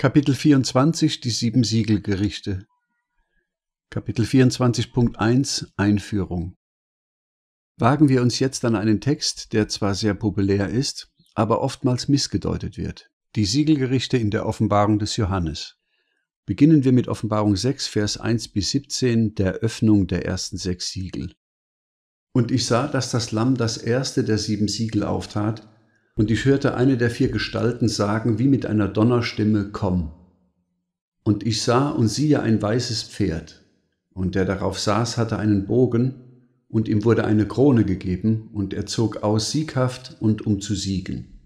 Kapitel 24 Die sieben Siegelgerichte Kapitel 24.1 Einführung Wagen wir uns jetzt an einen Text, der zwar sehr populär ist, aber oftmals missgedeutet wird. Die Siegelgerichte in der Offenbarung des Johannes. Beginnen wir mit Offenbarung 6, Vers 1 bis 17, der Öffnung der ersten sechs Siegel. Und ich sah, dass das Lamm das erste der sieben Siegel auftat, und ich hörte eine der vier Gestalten sagen, wie mit einer Donnerstimme, komm. Und ich sah und siehe ein weißes Pferd, und der darauf saß, hatte einen Bogen, und ihm wurde eine Krone gegeben, und er zog aus sieghaft und um zu siegen.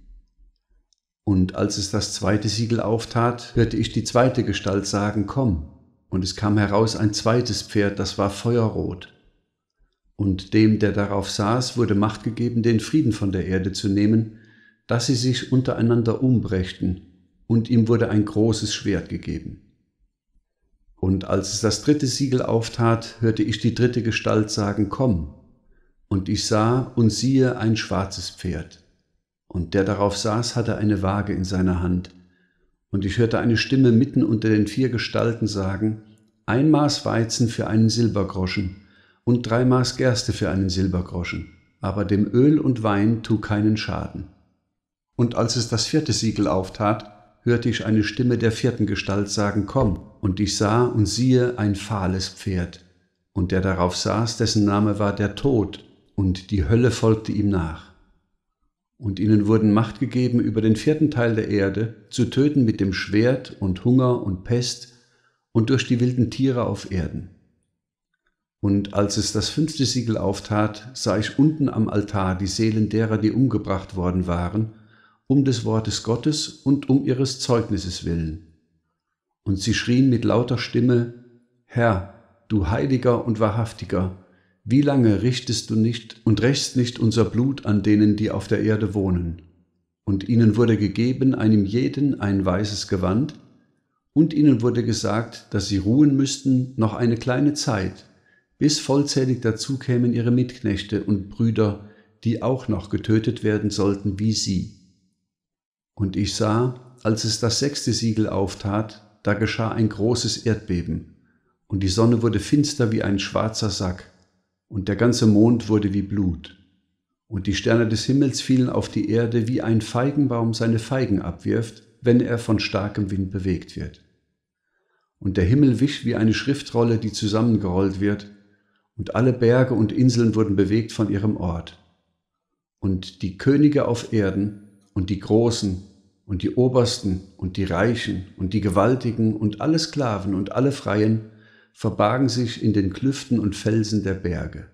Und als es das zweite Siegel auftat, hörte ich die zweite Gestalt sagen, komm. Und es kam heraus ein zweites Pferd, das war feuerrot. Und dem, der darauf saß, wurde Macht gegeben, den Frieden von der Erde zu nehmen, dass sie sich untereinander umbrächten, und ihm wurde ein großes Schwert gegeben. Und als es das dritte Siegel auftat, hörte ich die dritte Gestalt sagen, komm. Und ich sah und siehe ein schwarzes Pferd. Und der darauf saß, hatte eine Waage in seiner Hand. Und ich hörte eine Stimme mitten unter den vier Gestalten sagen, ein Maß Weizen für einen Silbergroschen und drei Maß Gerste für einen Silbergroschen, aber dem Öl und Wein tu keinen Schaden. Und als es das vierte Siegel auftat, hörte ich eine Stimme der vierten Gestalt sagen, komm, und ich sah und siehe ein fahles Pferd. Und der darauf saß, dessen Name war der Tod, und die Hölle folgte ihm nach. Und ihnen wurden Macht gegeben über den vierten Teil der Erde, zu töten mit dem Schwert und Hunger und Pest und durch die wilden Tiere auf Erden. Und als es das fünfte Siegel auftat, sah ich unten am Altar die Seelen derer, die umgebracht worden waren, um des Wortes Gottes und um ihres Zeugnisses willen. Und sie schrien mit lauter Stimme, Herr, du Heiliger und Wahrhaftiger, wie lange richtest du nicht und rächst nicht unser Blut an denen, die auf der Erde wohnen? Und ihnen wurde gegeben, einem jeden ein weißes Gewand, und ihnen wurde gesagt, dass sie ruhen müssten noch eine kleine Zeit, bis vollzählig dazu kämen ihre Mitknechte und Brüder, die auch noch getötet werden sollten wie sie. Und ich sah, als es das sechste Siegel auftat, da geschah ein großes Erdbeben, und die Sonne wurde finster wie ein schwarzer Sack, und der ganze Mond wurde wie Blut, und die Sterne des Himmels fielen auf die Erde, wie ein Feigenbaum seine Feigen abwirft, wenn er von starkem Wind bewegt wird. Und der Himmel wich wie eine Schriftrolle, die zusammengerollt wird, und alle Berge und Inseln wurden bewegt von ihrem Ort. Und die Könige auf Erden und die Großen und die Obersten und die Reichen und die Gewaltigen und alle Sklaven und alle Freien verbargen sich in den Klüften und Felsen der Berge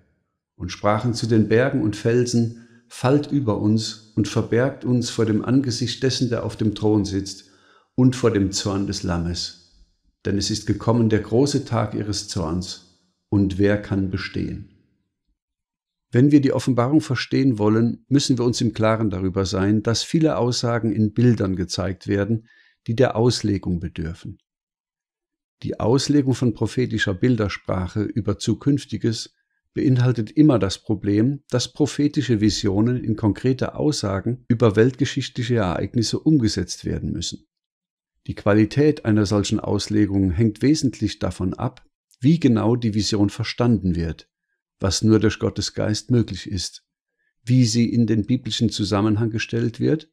und sprachen zu den Bergen und Felsen, fallt über uns und verbergt uns vor dem Angesicht dessen, der auf dem Thron sitzt und vor dem Zorn des Lammes. Denn es ist gekommen der große Tag ihres Zorns, und wer kann bestehen? Wenn wir die Offenbarung verstehen wollen, müssen wir uns im Klaren darüber sein, dass viele Aussagen in Bildern gezeigt werden, die der Auslegung bedürfen. Die Auslegung von prophetischer Bildersprache über Zukünftiges beinhaltet immer das Problem, dass prophetische Visionen in konkrete Aussagen über weltgeschichtliche Ereignisse umgesetzt werden müssen. Die Qualität einer solchen Auslegung hängt wesentlich davon ab, wie genau die Vision verstanden wird was nur durch Gottes Geist möglich ist, wie sie in den biblischen Zusammenhang gestellt wird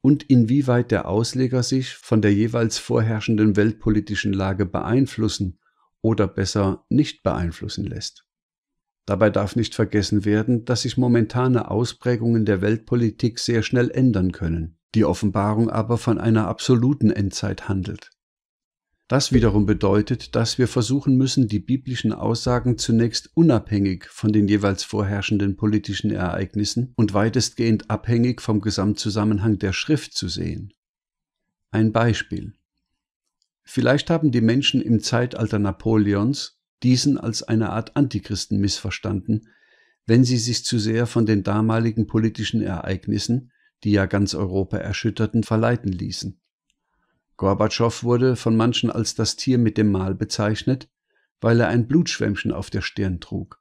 und inwieweit der Ausleger sich von der jeweils vorherrschenden weltpolitischen Lage beeinflussen oder besser nicht beeinflussen lässt. Dabei darf nicht vergessen werden, dass sich momentane Ausprägungen der Weltpolitik sehr schnell ändern können, die Offenbarung aber von einer absoluten Endzeit handelt. Das wiederum bedeutet, dass wir versuchen müssen, die biblischen Aussagen zunächst unabhängig von den jeweils vorherrschenden politischen Ereignissen und weitestgehend abhängig vom Gesamtzusammenhang der Schrift zu sehen. Ein Beispiel. Vielleicht haben die Menschen im Zeitalter Napoleons diesen als eine Art Antichristen missverstanden, wenn sie sich zu sehr von den damaligen politischen Ereignissen, die ja ganz Europa erschütterten, verleiten ließen. Gorbatschow wurde von manchen als das Tier mit dem Mal bezeichnet, weil er ein Blutschwämmchen auf der Stirn trug.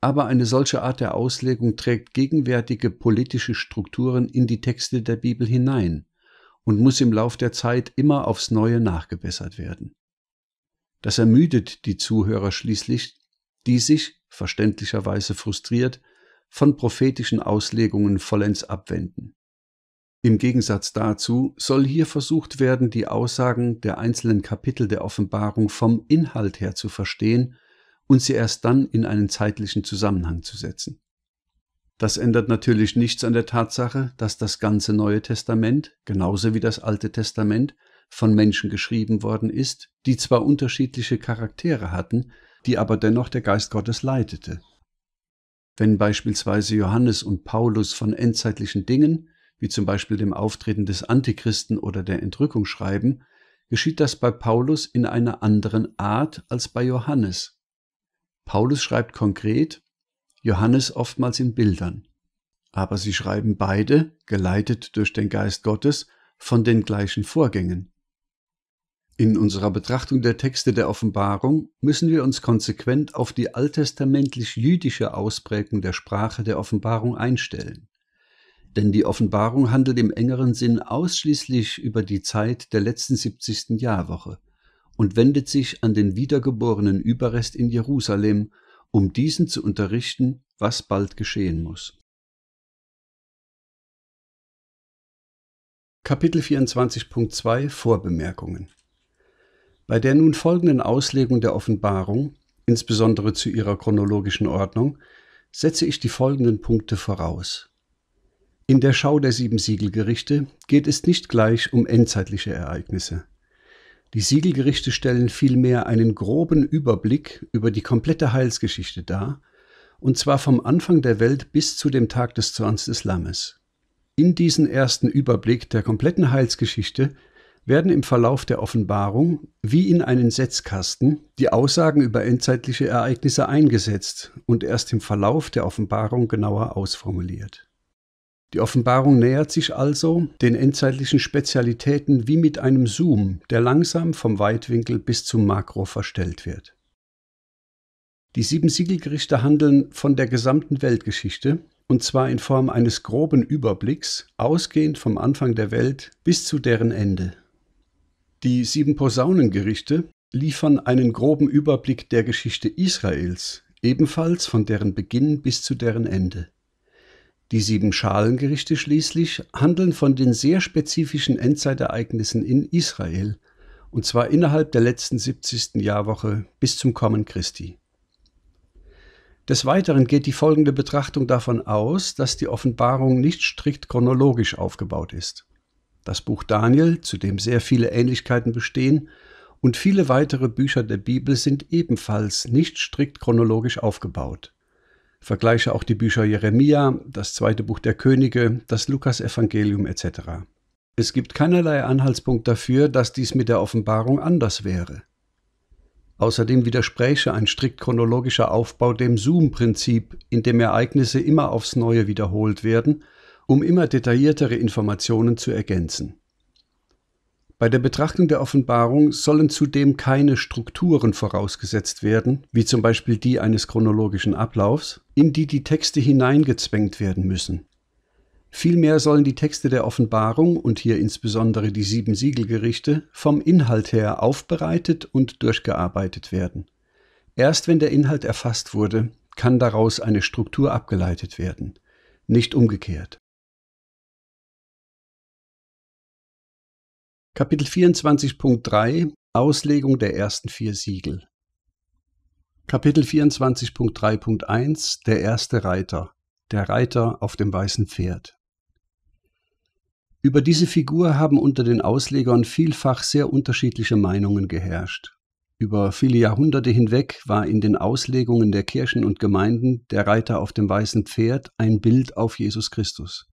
Aber eine solche Art der Auslegung trägt gegenwärtige politische Strukturen in die Texte der Bibel hinein und muss im Lauf der Zeit immer aufs Neue nachgebessert werden. Das ermüdet die Zuhörer schließlich, die sich, verständlicherweise frustriert, von prophetischen Auslegungen vollends abwenden. Im Gegensatz dazu soll hier versucht werden, die Aussagen der einzelnen Kapitel der Offenbarung vom Inhalt her zu verstehen und sie erst dann in einen zeitlichen Zusammenhang zu setzen. Das ändert natürlich nichts an der Tatsache, dass das ganze Neue Testament, genauso wie das Alte Testament, von Menschen geschrieben worden ist, die zwar unterschiedliche Charaktere hatten, die aber dennoch der Geist Gottes leitete. Wenn beispielsweise Johannes und Paulus von endzeitlichen Dingen, wie zum Beispiel dem Auftreten des Antichristen oder der Entrückung schreiben, geschieht das bei Paulus in einer anderen Art als bei Johannes. Paulus schreibt konkret, Johannes oftmals in Bildern. Aber sie schreiben beide, geleitet durch den Geist Gottes, von den gleichen Vorgängen. In unserer Betrachtung der Texte der Offenbarung müssen wir uns konsequent auf die alttestamentlich-jüdische Ausprägung der Sprache der Offenbarung einstellen. Denn die Offenbarung handelt im engeren Sinn ausschließlich über die Zeit der letzten 70. Jahrwoche und wendet sich an den wiedergeborenen Überrest in Jerusalem, um diesen zu unterrichten, was bald geschehen muss. Kapitel 24.2 Vorbemerkungen Bei der nun folgenden Auslegung der Offenbarung, insbesondere zu ihrer chronologischen Ordnung, setze ich die folgenden Punkte voraus. In der Schau der sieben Siegelgerichte geht es nicht gleich um endzeitliche Ereignisse. Die Siegelgerichte stellen vielmehr einen groben Überblick über die komplette Heilsgeschichte dar, und zwar vom Anfang der Welt bis zu dem Tag des Zorns des Lammes. In diesen ersten Überblick der kompletten Heilsgeschichte werden im Verlauf der Offenbarung wie in einen Setzkasten die Aussagen über endzeitliche Ereignisse eingesetzt und erst im Verlauf der Offenbarung genauer ausformuliert. Die Offenbarung nähert sich also den endzeitlichen Spezialitäten wie mit einem Zoom, der langsam vom Weitwinkel bis zum Makro verstellt wird. Die sieben Siegelgerichte handeln von der gesamten Weltgeschichte, und zwar in Form eines groben Überblicks, ausgehend vom Anfang der Welt bis zu deren Ende. Die sieben Posaunengerichte liefern einen groben Überblick der Geschichte Israels, ebenfalls von deren Beginn bis zu deren Ende. Die sieben Schalengerichte schließlich handeln von den sehr spezifischen Endzeitereignissen in Israel, und zwar innerhalb der letzten 70. Jahrwoche bis zum Kommen Christi. Des Weiteren geht die folgende Betrachtung davon aus, dass die Offenbarung nicht strikt chronologisch aufgebaut ist. Das Buch Daniel, zu dem sehr viele Ähnlichkeiten bestehen, und viele weitere Bücher der Bibel sind ebenfalls nicht strikt chronologisch aufgebaut. Vergleiche auch die Bücher Jeremia, das zweite Buch der Könige, das Lukasevangelium etc. Es gibt keinerlei Anhaltspunkt dafür, dass dies mit der Offenbarung anders wäre. Außerdem widerspräche ein strikt chronologischer Aufbau dem Zoom-Prinzip, in dem Ereignisse immer aufs Neue wiederholt werden, um immer detailliertere Informationen zu ergänzen. Bei der Betrachtung der Offenbarung sollen zudem keine Strukturen vorausgesetzt werden, wie zum Beispiel die eines chronologischen Ablaufs, in die die Texte hineingezwängt werden müssen. Vielmehr sollen die Texte der Offenbarung und hier insbesondere die sieben Siegelgerichte vom Inhalt her aufbereitet und durchgearbeitet werden. Erst wenn der Inhalt erfasst wurde, kann daraus eine Struktur abgeleitet werden, nicht umgekehrt. Kapitel 24.3 Auslegung der ersten vier Siegel. Kapitel 24.3.1 Der erste Reiter, der Reiter auf dem weißen Pferd. Über diese Figur haben unter den Auslegern vielfach sehr unterschiedliche Meinungen geherrscht. Über viele Jahrhunderte hinweg war in den Auslegungen der Kirchen und Gemeinden der Reiter auf dem weißen Pferd ein Bild auf Jesus Christus.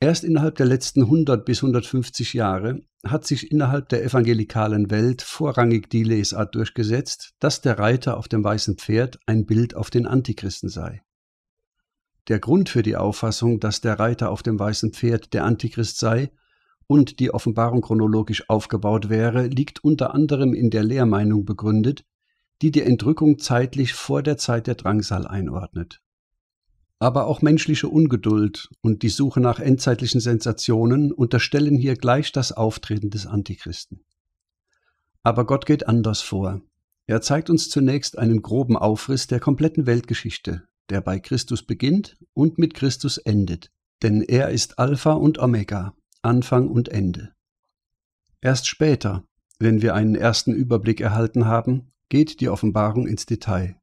Erst innerhalb der letzten 100 bis 150 Jahre hat sich innerhalb der evangelikalen Welt vorrangig die Lesart durchgesetzt, dass der Reiter auf dem weißen Pferd ein Bild auf den Antichristen sei. Der Grund für die Auffassung, dass der Reiter auf dem weißen Pferd der Antichrist sei und die Offenbarung chronologisch aufgebaut wäre, liegt unter anderem in der Lehrmeinung begründet, die die Entrückung zeitlich vor der Zeit der Drangsal einordnet aber auch menschliche Ungeduld und die Suche nach endzeitlichen Sensationen unterstellen hier gleich das Auftreten des Antichristen. Aber Gott geht anders vor. Er zeigt uns zunächst einen groben Aufriss der kompletten Weltgeschichte, der bei Christus beginnt und mit Christus endet, denn er ist Alpha und Omega, Anfang und Ende. Erst später, wenn wir einen ersten Überblick erhalten haben, geht die Offenbarung ins Detail.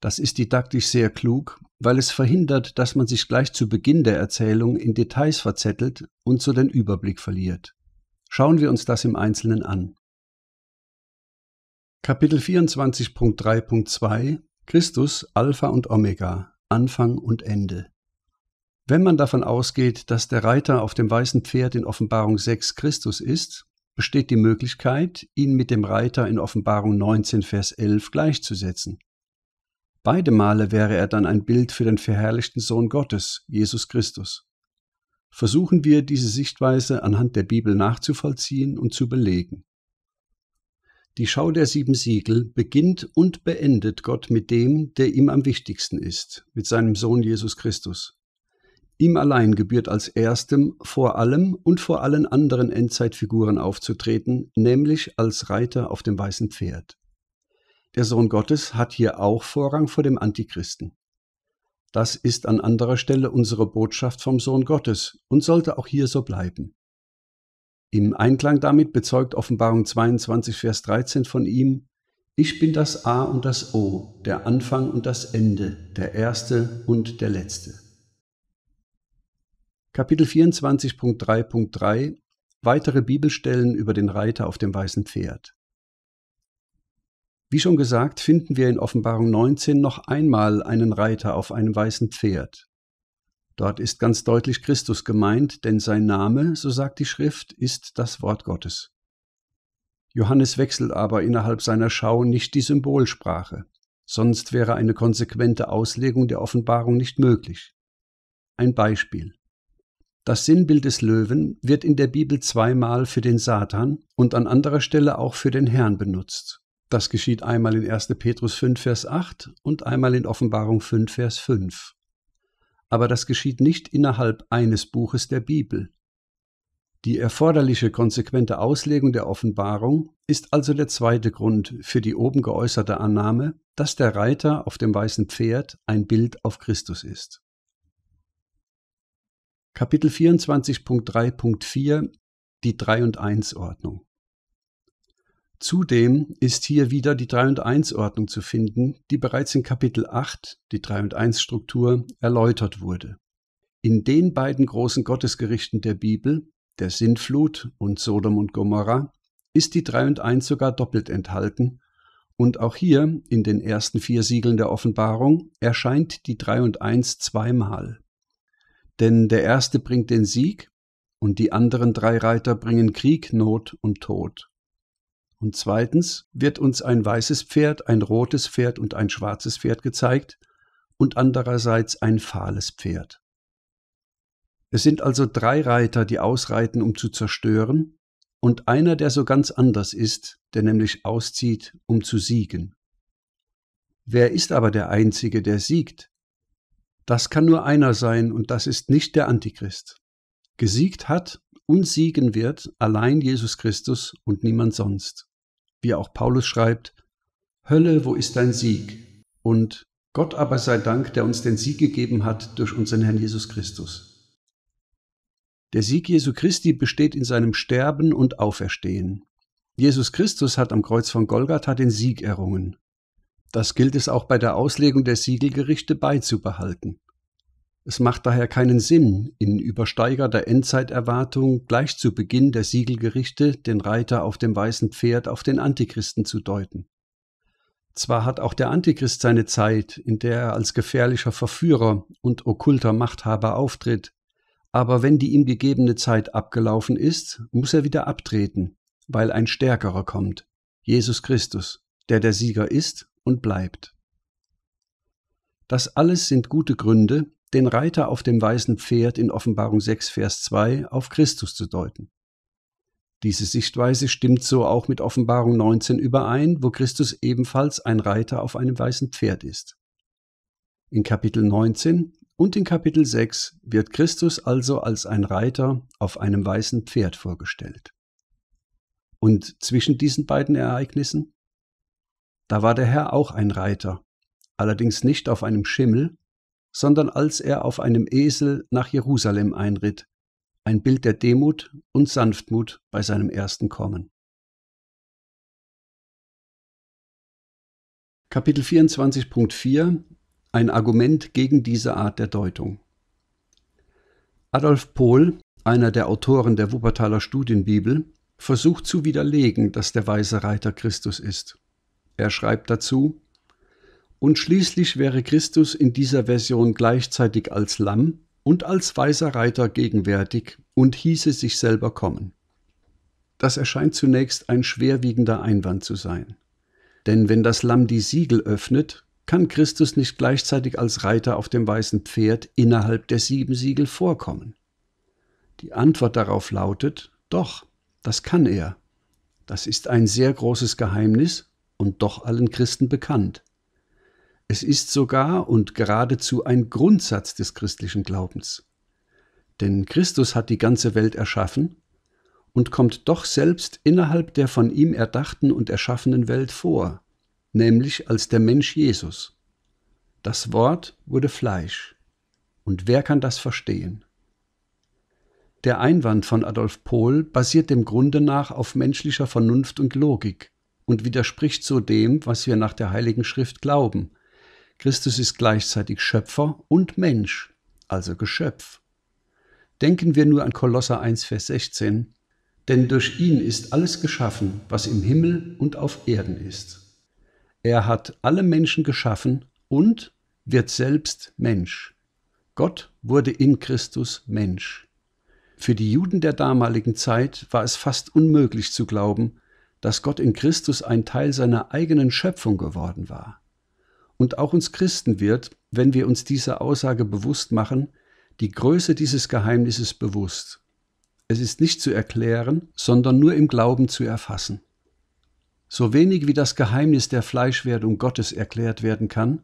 Das ist didaktisch sehr klug weil es verhindert, dass man sich gleich zu Beginn der Erzählung in Details verzettelt und so den Überblick verliert. Schauen wir uns das im Einzelnen an. Kapitel 24.3.2 Christus Alpha und Omega, Anfang und Ende. Wenn man davon ausgeht, dass der Reiter auf dem weißen Pferd in Offenbarung 6 Christus ist, besteht die Möglichkeit, ihn mit dem Reiter in Offenbarung 19 Vers 11 gleichzusetzen. Beide Male wäre er dann ein Bild für den verherrlichten Sohn Gottes, Jesus Christus. Versuchen wir, diese Sichtweise anhand der Bibel nachzuvollziehen und zu belegen. Die Schau der sieben Siegel beginnt und beendet Gott mit dem, der ihm am wichtigsten ist, mit seinem Sohn Jesus Christus. Ihm allein gebührt als erstem vor allem und vor allen anderen Endzeitfiguren aufzutreten, nämlich als Reiter auf dem weißen Pferd. Der Sohn Gottes hat hier auch Vorrang vor dem Antichristen. Das ist an anderer Stelle unsere Botschaft vom Sohn Gottes und sollte auch hier so bleiben. Im Einklang damit bezeugt Offenbarung 22, Vers 13 von ihm, ich bin das A und das O, der Anfang und das Ende, der Erste und der Letzte. Kapitel 24.3.3 Weitere Bibelstellen über den Reiter auf dem weißen Pferd. Wie schon gesagt, finden wir in Offenbarung 19 noch einmal einen Reiter auf einem weißen Pferd. Dort ist ganz deutlich Christus gemeint, denn sein Name, so sagt die Schrift, ist das Wort Gottes. Johannes wechselt aber innerhalb seiner Schau nicht die Symbolsprache, sonst wäre eine konsequente Auslegung der Offenbarung nicht möglich. Ein Beispiel. Das Sinnbild des Löwen wird in der Bibel zweimal für den Satan und an anderer Stelle auch für den Herrn benutzt. Das geschieht einmal in 1. Petrus 5, Vers 8 und einmal in Offenbarung 5, Vers 5. Aber das geschieht nicht innerhalb eines Buches der Bibel. Die erforderliche konsequente Auslegung der Offenbarung ist also der zweite Grund für die oben geäußerte Annahme, dass der Reiter auf dem weißen Pferd ein Bild auf Christus ist. Kapitel 24.3.4 Die 3 und 1 Ordnung Zudem ist hier wieder die 3 und 1 Ordnung zu finden, die bereits in Kapitel 8, die 3 und 1 Struktur, erläutert wurde. In den beiden großen Gottesgerichten der Bibel, der Sintflut und Sodom und Gomorra, ist die 3 und 1 sogar doppelt enthalten, und auch hier in den ersten vier Siegeln der Offenbarung erscheint die 3 und 1 zweimal. Denn der erste bringt den Sieg und die anderen drei Reiter bringen Krieg, Not und Tod. Und zweitens wird uns ein weißes Pferd, ein rotes Pferd und ein schwarzes Pferd gezeigt und andererseits ein fahles Pferd. Es sind also drei Reiter, die ausreiten, um zu zerstören, und einer, der so ganz anders ist, der nämlich auszieht, um zu siegen. Wer ist aber der Einzige, der siegt? Das kann nur einer sein, und das ist nicht der Antichrist. Gesiegt hat, und siegen wird allein Jesus Christus und niemand sonst. Wie auch Paulus schreibt, Hölle, wo ist dein Sieg? Und Gott aber sei Dank, der uns den Sieg gegeben hat durch unseren Herrn Jesus Christus. Der Sieg Jesu Christi besteht in seinem Sterben und Auferstehen. Jesus Christus hat am Kreuz von Golgatha den Sieg errungen. Das gilt es auch bei der Auslegung der Siegelgerichte beizubehalten. Es macht daher keinen Sinn, in übersteigerter Endzeiterwartung gleich zu Beginn der Siegelgerichte den Reiter auf dem weißen Pferd auf den Antichristen zu deuten. Zwar hat auch der Antichrist seine Zeit, in der er als gefährlicher Verführer und okkulter Machthaber auftritt, aber wenn die ihm gegebene Zeit abgelaufen ist, muss er wieder abtreten, weil ein Stärkerer kommt, Jesus Christus, der der Sieger ist und bleibt. Das alles sind gute Gründe, den Reiter auf dem weißen Pferd in Offenbarung 6, Vers 2 auf Christus zu deuten. Diese Sichtweise stimmt so auch mit Offenbarung 19 überein, wo Christus ebenfalls ein Reiter auf einem weißen Pferd ist. In Kapitel 19 und in Kapitel 6 wird Christus also als ein Reiter auf einem weißen Pferd vorgestellt. Und zwischen diesen beiden Ereignissen? Da war der Herr auch ein Reiter, allerdings nicht auf einem Schimmel, sondern als er auf einem Esel nach Jerusalem einritt, ein Bild der Demut und Sanftmut bei seinem ersten Kommen. Kapitel 24.4 Ein Argument gegen diese Art der Deutung. Adolf Pohl, einer der Autoren der Wuppertaler Studienbibel, versucht zu widerlegen, dass der weise Reiter Christus ist. Er schreibt dazu, und schließlich wäre Christus in dieser Version gleichzeitig als Lamm und als weißer Reiter gegenwärtig und hieße sich selber kommen. Das erscheint zunächst ein schwerwiegender Einwand zu sein. Denn wenn das Lamm die Siegel öffnet, kann Christus nicht gleichzeitig als Reiter auf dem weißen Pferd innerhalb der sieben Siegel vorkommen. Die Antwort darauf lautet, doch, das kann er. Das ist ein sehr großes Geheimnis und doch allen Christen bekannt. Es ist sogar und geradezu ein Grundsatz des christlichen Glaubens. Denn Christus hat die ganze Welt erschaffen und kommt doch selbst innerhalb der von ihm erdachten und erschaffenen Welt vor, nämlich als der Mensch Jesus. Das Wort wurde Fleisch. Und wer kann das verstehen? Der Einwand von Adolf Pohl basiert dem Grunde nach auf menschlicher Vernunft und Logik und widerspricht so dem, was wir nach der Heiligen Schrift glauben – Christus ist gleichzeitig Schöpfer und Mensch, also Geschöpf. Denken wir nur an Kolosser 1, Vers 16. Denn durch ihn ist alles geschaffen, was im Himmel und auf Erden ist. Er hat alle Menschen geschaffen und wird selbst Mensch. Gott wurde in Christus Mensch. Für die Juden der damaligen Zeit war es fast unmöglich zu glauben, dass Gott in Christus ein Teil seiner eigenen Schöpfung geworden war. Und auch uns Christen wird, wenn wir uns dieser Aussage bewusst machen, die Größe dieses Geheimnisses bewusst. Es ist nicht zu erklären, sondern nur im Glauben zu erfassen. So wenig wie das Geheimnis der Fleischwerdung Gottes erklärt werden kann,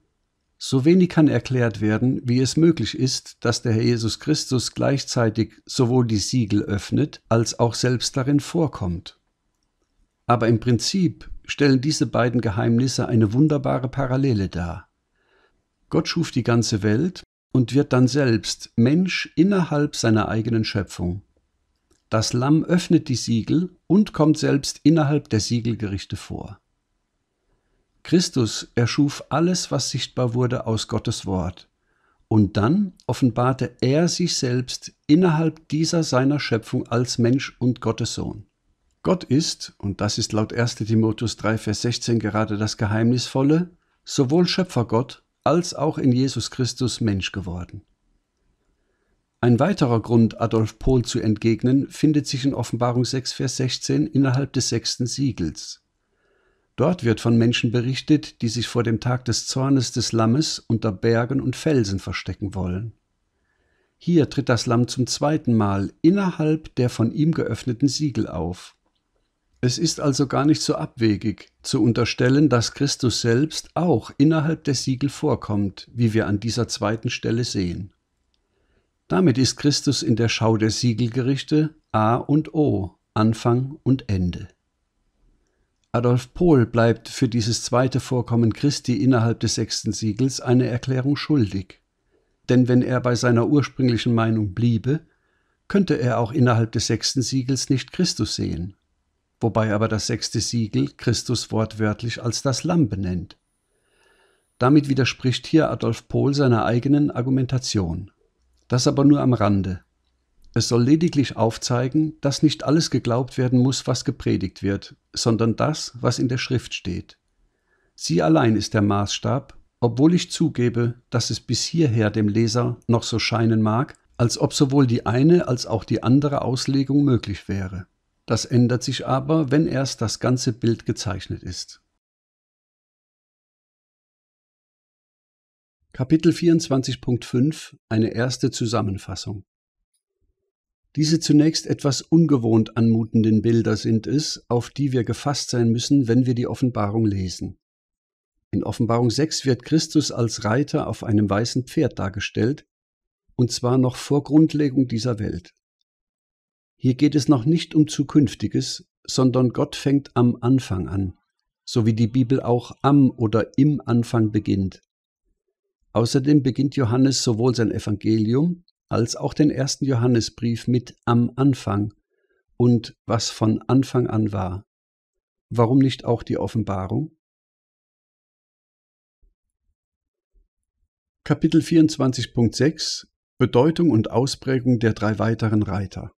so wenig kann erklärt werden, wie es möglich ist, dass der Herr Jesus Christus gleichzeitig sowohl die Siegel öffnet als auch selbst darin vorkommt. Aber im Prinzip stellen diese beiden Geheimnisse eine wunderbare Parallele dar. Gott schuf die ganze Welt und wird dann selbst Mensch innerhalb seiner eigenen Schöpfung. Das Lamm öffnet die Siegel und kommt selbst innerhalb der Siegelgerichte vor. Christus erschuf alles, was sichtbar wurde, aus Gottes Wort. Und dann offenbarte er sich selbst innerhalb dieser seiner Schöpfung als Mensch und Gottes Sohn. Gott ist, und das ist laut 1 Timotheus 3, Vers 16 gerade das Geheimnisvolle, sowohl Schöpfergott als auch in Jesus Christus Mensch geworden. Ein weiterer Grund, Adolf Pohl zu entgegnen, findet sich in Offenbarung 6, Vers 16 innerhalb des sechsten Siegels. Dort wird von Menschen berichtet, die sich vor dem Tag des Zornes des Lammes unter Bergen und Felsen verstecken wollen. Hier tritt das Lamm zum zweiten Mal innerhalb der von ihm geöffneten Siegel auf. Es ist also gar nicht so abwegig zu unterstellen, dass Christus selbst auch innerhalb der Siegel vorkommt, wie wir an dieser zweiten Stelle sehen. Damit ist Christus in der Schau der Siegelgerichte A und O, Anfang und Ende. Adolf Pohl bleibt für dieses zweite Vorkommen Christi innerhalb des sechsten Siegels eine Erklärung schuldig. Denn wenn er bei seiner ursprünglichen Meinung bliebe, könnte er auch innerhalb des sechsten Siegels nicht Christus sehen wobei aber das sechste Siegel Christus wortwörtlich als das Lamm benennt. Damit widerspricht hier Adolf Pohl seiner eigenen Argumentation. Das aber nur am Rande. Es soll lediglich aufzeigen, dass nicht alles geglaubt werden muss, was gepredigt wird, sondern das, was in der Schrift steht. Sie allein ist der Maßstab, obwohl ich zugebe, dass es bis hierher dem Leser noch so scheinen mag, als ob sowohl die eine als auch die andere Auslegung möglich wäre. Das ändert sich aber, wenn erst das ganze Bild gezeichnet ist. Kapitel 24.5 Eine erste Zusammenfassung diese zunächst etwas ungewohnt anmutenden Bilder sind es, auf die wir gefasst sein müssen, wenn wir die Offenbarung lesen. In Offenbarung 6 wird Christus als Reiter auf einem weißen Pferd dargestellt, und zwar noch vor Grundlegung dieser Welt. Hier geht es noch nicht um Zukünftiges, sondern Gott fängt am Anfang an, so wie die Bibel auch am oder im Anfang beginnt. Außerdem beginnt Johannes sowohl sein Evangelium als auch den ersten Johannesbrief mit am Anfang und was von Anfang an war. Warum nicht auch die Offenbarung? Kapitel 24.6 Bedeutung und Ausprägung der drei weiteren Reiter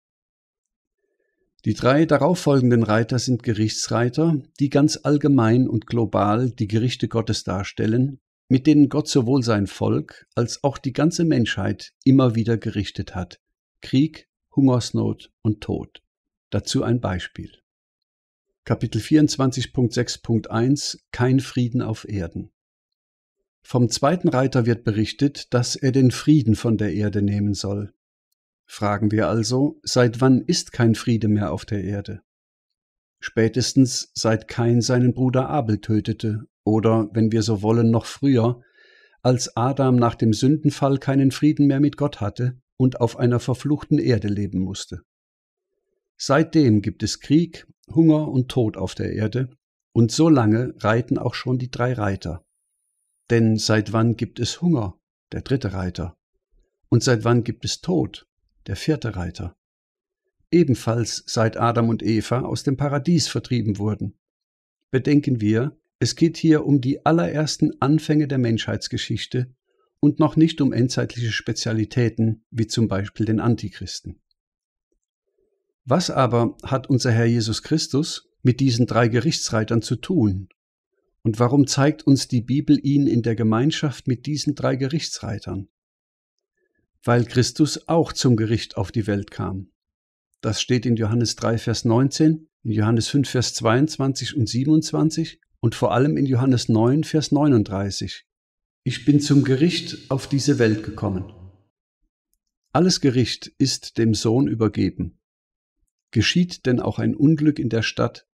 die drei darauffolgenden Reiter sind Gerichtsreiter, die ganz allgemein und global die Gerichte Gottes darstellen, mit denen Gott sowohl sein Volk als auch die ganze Menschheit immer wieder gerichtet hat. Krieg, Hungersnot und Tod. Dazu ein Beispiel. Kapitel 24.6.1 Kein Frieden auf Erden. Vom zweiten Reiter wird berichtet, dass er den Frieden von der Erde nehmen soll. Fragen wir also, seit wann ist kein Friede mehr auf der Erde? Spätestens seit Kain seinen Bruder Abel tötete, oder, wenn wir so wollen, noch früher, als Adam nach dem Sündenfall keinen Frieden mehr mit Gott hatte und auf einer verfluchten Erde leben musste. Seitdem gibt es Krieg, Hunger und Tod auf der Erde, und so lange reiten auch schon die drei Reiter. Denn seit wann gibt es Hunger, der dritte Reiter? Und seit wann gibt es Tod, der vierte Reiter, ebenfalls seit Adam und Eva aus dem Paradies vertrieben wurden. Bedenken wir, es geht hier um die allerersten Anfänge der Menschheitsgeschichte und noch nicht um endzeitliche Spezialitäten wie zum Beispiel den Antichristen. Was aber hat unser Herr Jesus Christus mit diesen drei Gerichtsreitern zu tun? Und warum zeigt uns die Bibel ihn in der Gemeinschaft mit diesen drei Gerichtsreitern? weil Christus auch zum Gericht auf die Welt kam. Das steht in Johannes 3, Vers 19, in Johannes 5, Vers 22 und 27 und vor allem in Johannes 9, Vers 39. Ich bin zum Gericht auf diese Welt gekommen. Alles Gericht ist dem Sohn übergeben. Geschieht denn auch ein Unglück in der Stadt,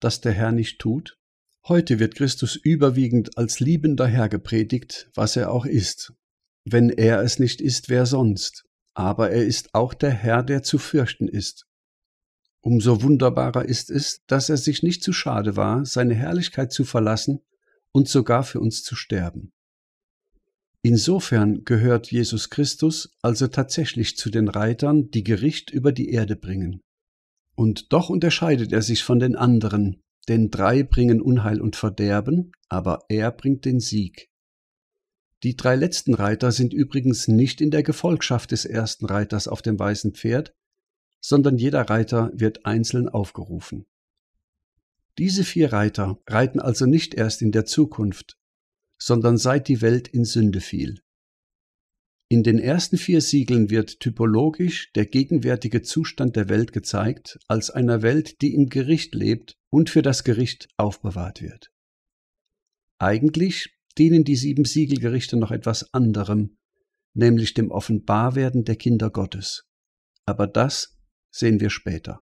das der Herr nicht tut? Heute wird Christus überwiegend als liebender Herr gepredigt, was er auch ist. Wenn er es nicht ist, wer sonst? Aber er ist auch der Herr, der zu fürchten ist. Umso wunderbarer ist es, dass er sich nicht zu schade war, seine Herrlichkeit zu verlassen und sogar für uns zu sterben. Insofern gehört Jesus Christus also tatsächlich zu den Reitern, die Gericht über die Erde bringen. Und doch unterscheidet er sich von den anderen, denn drei bringen Unheil und Verderben, aber er bringt den Sieg. Die drei letzten Reiter sind übrigens nicht in der Gefolgschaft des ersten Reiters auf dem weißen Pferd, sondern jeder Reiter wird einzeln aufgerufen. Diese vier Reiter reiten also nicht erst in der Zukunft, sondern seit die Welt in Sünde fiel. In den ersten vier Siegeln wird typologisch der gegenwärtige Zustand der Welt gezeigt, als einer Welt, die im Gericht lebt und für das Gericht aufbewahrt wird. Eigentlich dienen die sieben Siegelgerichte noch etwas anderem, nämlich dem Offenbarwerden der Kinder Gottes. Aber das sehen wir später.